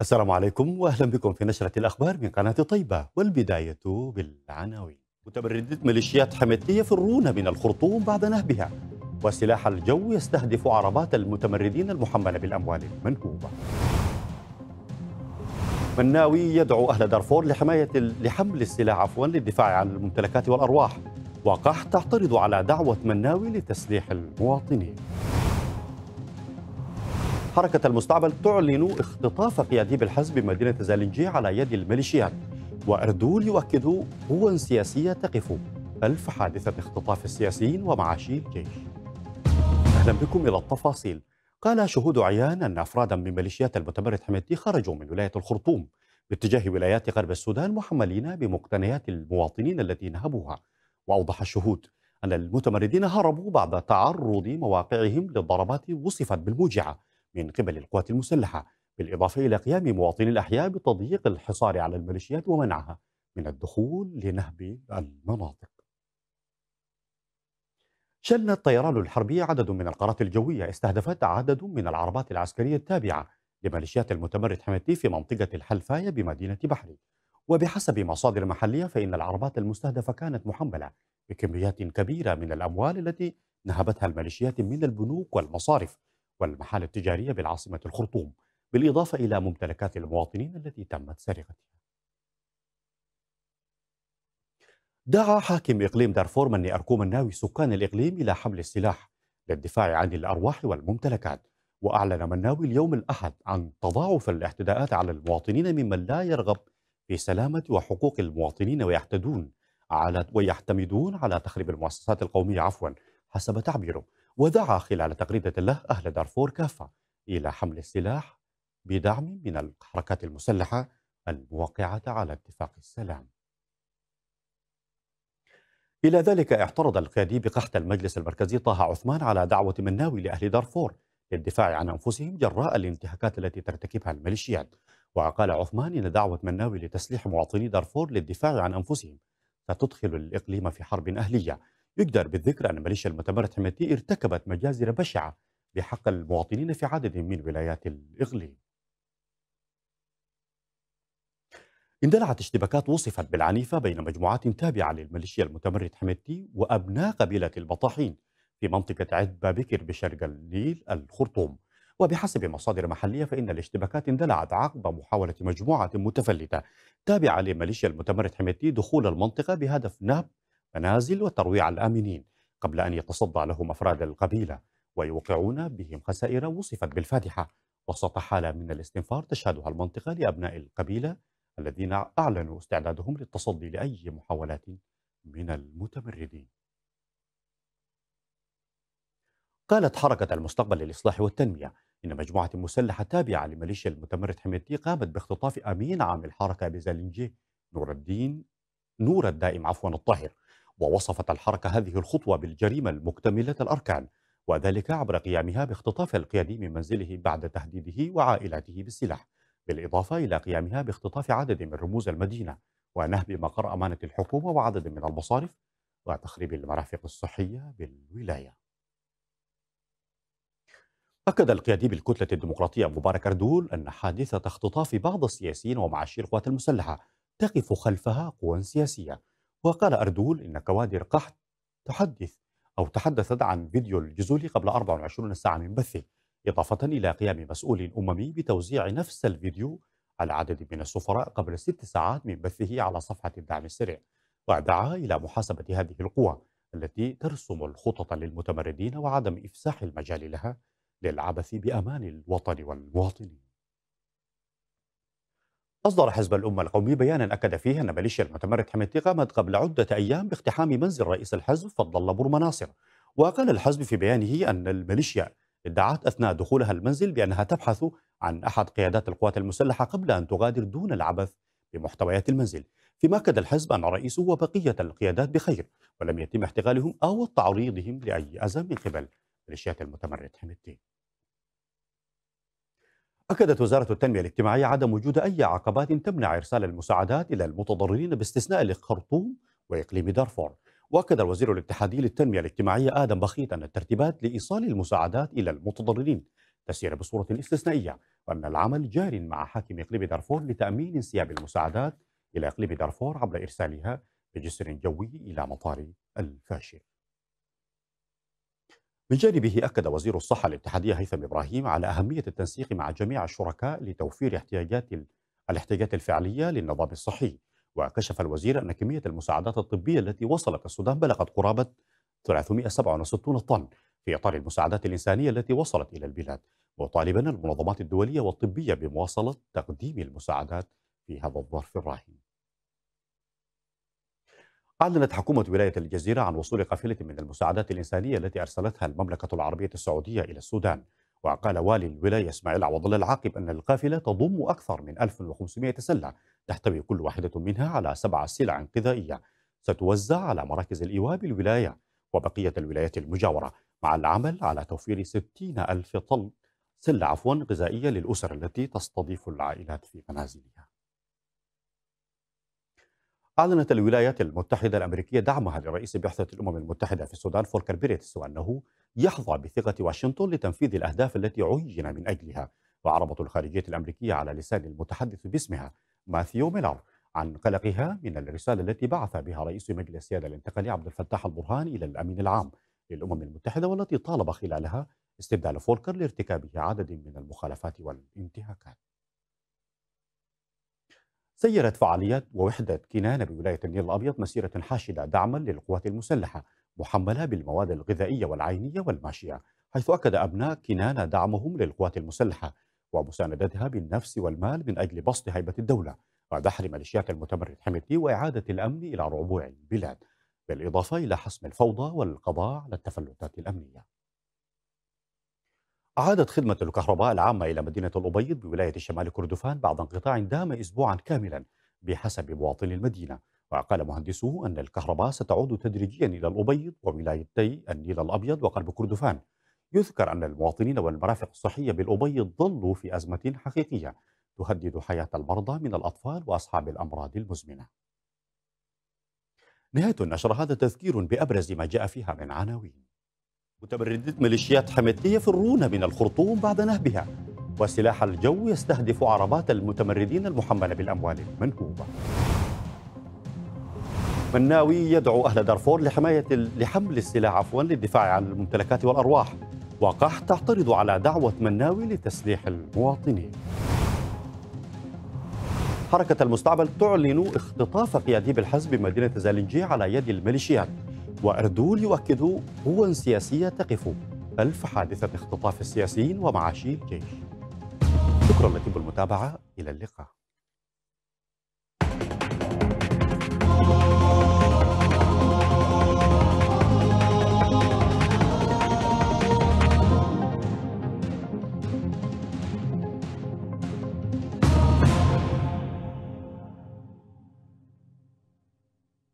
السلام عليكم واهلا بكم في نشره الاخبار من قناه طيبه والبدايه بالعناوين. متبردات ميليشيات حميدتيه يفرون من الخرطوم بعد نهبها وسلاح الجو يستهدف عربات المتمردين المحمله بالاموال المنهوبه. مناوي يدعو اهل دارفور لحمايه لحمل السلاح عفوا للدفاع عن الممتلكات والارواح. وقح تعترض على دعوه مناوي لتسليح المواطنين. حركة المستعبل تعلن اختطاف قيادي بالحزب بمدينة زالنجي على يد الميليشيات وأردول يؤكد قوى سياسية تقف ألف حادثة اختطاف السياسيين ومعاشي الجيش أهلا بكم إلى التفاصيل قال شهود عيان أن أفرادا من ميليشيات المتمرد حميدتي خرجوا من ولاية الخرطوم باتجاه ولايات غرب السودان محملين بمقتنيات المواطنين التي نهبوها وأوضح الشهود أن المتمردين هربوا بعد تعرض مواقعهم للضربات وصفت بالموجعة من قبل القوات المسلحة بالإضافة إلى قيام مواطني الأحياء بتضييق الحصار على الميليشيات ومنعها من الدخول لنهب المناطق شن الطيران الحربي عدد من القارات الجوية استهدفت عدد من العربات العسكرية التابعة لميليشيات المتمرد حميدتي في منطقة الحلفاية بمدينة بحري وبحسب مصادر محلية فإن العربات المستهدفة كانت محملة بكميات كبيرة من الأموال التي نهبتها الميليشيات من البنوك والمصارف والمحال التجارية بالعاصمة الخرطوم بالإضافة إلى ممتلكات المواطنين التي تمت سرقتها دعا حاكم إقليم دارفور مني أركوم الناوي سكان الإقليم إلى حمل السلاح للدفاع عن الأرواح والممتلكات وأعلن مناوي اليوم الأحد عن تضاعف الاعتداءات على المواطنين ممن لا يرغب في سلامة وحقوق المواطنين ويعتدون على ويعتمدون على تخريب المؤسسات القومية عفوا حسب تعبيره ودعا خلال تغريدة له أهل دارفور كافة إلى حمل السلاح بدعم من الحركات المسلحة الموقعة على اتفاق السلام إلى ذلك اعترض القيادي بقحط المجلس المركزي طه عثمان على دعوة مناوي لأهل دارفور للدفاع عن أنفسهم جراء الانتهاكات التي ترتكبها الميليشيات وقال عثمان إن دعوة مناوي لتسليح مواطني دارفور للدفاع عن أنفسهم ستدخل الإقليم في حرب أهلية يجدر بالذكر أن ميليشيا المؤتمر الحميتي ارتكبت مجازر بشعة بحق المواطنين في عدد من ولايات الإقليم اندلعت اشتباكات وصفت بالعنيفة بين مجموعات تابعة للميليشيا المتمرد حميدتي وأبناء قبيلة البطاحين في منطقة عد بابكر بشرق النيل الخرطوم وبحسب مصادر محلية فإن الاشتباكات اندلعت عقب محاولة مجموعة متفلتة تابعة لميليشيا المتمرد حميدتي دخول المنطقة بهدف نهب منازل وترويع الآمنين قبل أن يتصدى لهم أفراد القبيلة ويوقعون بهم خسائر وصفت بالفادحة وسط حالة من الاستنفار تشهدها المنطقة لأبناء القبيلة الذين أعلنوا استعدادهم للتصدي لأي محاولات من المتمردين قالت حركة المستقبل للإصلاح والتنمية إن مجموعة مسلحة تابعة لميليشيا المتمرد حميدتي قامت باختطاف أمين عام الحركة بزالنجي نور الدين نور الدائم عفوا الطاهر ووصفت الحركة هذه الخطوة بالجريمة المكتملة الأركان وذلك عبر قيامها باختطاف القيادي من منزله بعد تهديده وعائلته بالسلاح بالإضافة إلى قيامها باختطاف عدد من رموز المدينة ونهب مقر أمانة الحكومة وعدد من المصارف وتخريب المرافق الصحية بالولاية أكد القيادي بالكتلة الديمقراطية مبارك أردول أن حادثة اختطاف بعض السياسيين ومعاشير القوات المسلحة تقف خلفها قوى سياسية وقال أردول إن كوادر قحط تحدث أو تحدثت عن فيديو الجزولي قبل 24 ساعة من بثه إضافة إلى قيام مسؤول أممي بتوزيع نفس الفيديو على عدد من السفراء قبل ست ساعات من بثه على صفحة الدعم السريع ودعا إلى محاسبة هذه القوى التي ترسم الخطط للمتمردين وعدم إفساح المجال لها للعبث بأمان الوطن والمواطنين أصدر حزب الأمة القومي بيانا أكد فيه أن ميليشيا المتمرد حميتي قامت قبل عدة أيام باقتحام منزل رئيس الحزب فضل الله برمناصر وقال الحزب في بيانه أن الميليشيا ادعت أثناء دخولها المنزل بأنها تبحث عن أحد قيادات القوات المسلحة قبل أن تغادر دون العبث بمحتويات المنزل فيما أكد الحزب أن رئيسه وبقية القيادات بخير ولم يتم احتغالهم أو تعريضهم لأي أذى من قبل ميليشيات المتمرد حميتي أكدت وزارة التنمية الاجتماعية عدم وجود أي عقبات تمنع إرسال المساعدات إلى المتضررين باستثناء الخرطوم وإقليم دارفور وأكد الوزير الاتحادي للتنمية الاجتماعية آدم بخيت أن الترتيبات لإيصال المساعدات إلى المتضررين تسير بصورة استثنائية وأن العمل جار مع حاكم إقليم دارفور لتأمين انسياب المساعدات إلى إقليم دارفور عبر إرسالها بجسر جوي إلى مطار الفاشل من جانبه أكد وزير الصحة الاتحادية هيثم إبراهيم على أهمية التنسيق مع جميع الشركاء لتوفير احتياجات الاحتياجات الفعلية للنظام الصحي وكشف الوزير أن كمية المساعدات الطبية التي وصلت السودان بلغت قرابة 367 طن في إطار المساعدات الإنسانية التي وصلت إلى البلاد وطالبا المنظمات الدولية والطبية بمواصلة تقديم المساعدات في هذا الظرف الراهن أعلنت حكومة ولاية الجزيرة عن وصول قافلة من المساعدات الإنسانية التي أرسلتها المملكة العربية السعودية إلى السودان وقال والي الولاية إسماعيل عوض الله العاقب أن القافلة تضم أكثر من 1500 سلة تحتوي كل واحدة منها على سبع سلع غذائية ستوزع على مراكز الإيواء بالولاية وبقية الولايات المجاورة مع العمل على توفير 60 ألف طن سلة عفوا غذائية للأسر التي تستضيف العائلات في منازلها أعلنت الولايات المتحدة الأمريكية دعمها لرئيس بعثة الأمم المتحدة في السودان فولكر بيريتس وأنه يحظى بثقة واشنطن لتنفيذ الأهداف التي عين من أجلها وعربة الخارجية الأمريكية على لسان المتحدث باسمها ماثيو ميلر عن قلقها من الرسالة التي بعث بها رئيس مجلس السيادة الانتقالي عبد الفتاح البرهان إلى الأمين العام للأمم المتحدة والتي طالب خلالها استبدال فولكر لارتكابه عدد من المخالفات والانتهاكات سيرت فعاليات ووحدة كنانة بولاية النيل الأبيض مسيرة حاشدة دعما للقوات المسلحة محملة بالمواد الغذائية والعينية والماشية حيث أكد أبناء كنانة دعمهم للقوات المسلحة ومساندتها بالنفس والمال من أجل بسط هيبة الدولة ودحر ميليشيات المتمرد حميتي وإعادة الأمن إلى ربوع البلاد بالإضافة إلى حسم الفوضى والقضاء على التفلتات الأمنية عادت خدمة الكهرباء العامة إلى مدينة الأبيض بولاية شمال كردفان بعد انقطاع دام أسبوعا كاملا بحسب مواطني المدينة وقال مهندسه أن الكهرباء ستعود تدريجيا إلى الأبيض وولايتي النيل الأبيض وقلب كردفان يذكر أن المواطنين والمرافق الصحية بالأبيض ظلوا في أزمة حقيقية تهدد حياة المرضى من الأطفال وأصحاب الأمراض المزمنة نهاية النشر هذا تذكير بأبرز ما جاء فيها من عناوين متمردات ميليشيات حميتية يفرون من الخرطوم بعد نهبها وسلاح الجو يستهدف عربات المتمردين المحملة بالأموال المنهوبة مناوي يدعو أهل دارفور لحماية لحمل السلاح عفوا للدفاع عن الممتلكات والأرواح وقح تعترض على دعوة مناوي لتسليح المواطنين حركة المستعبل تعلن اختطاف قيادي بالحزب بمدينة زالنجي على يد الميليشيات وأردول يؤكد قوى سياسية تقف خلف حادثة اختطاف السياسيين ومعاشي الجيش شكرا لكم بالمتابعة إلى اللقاء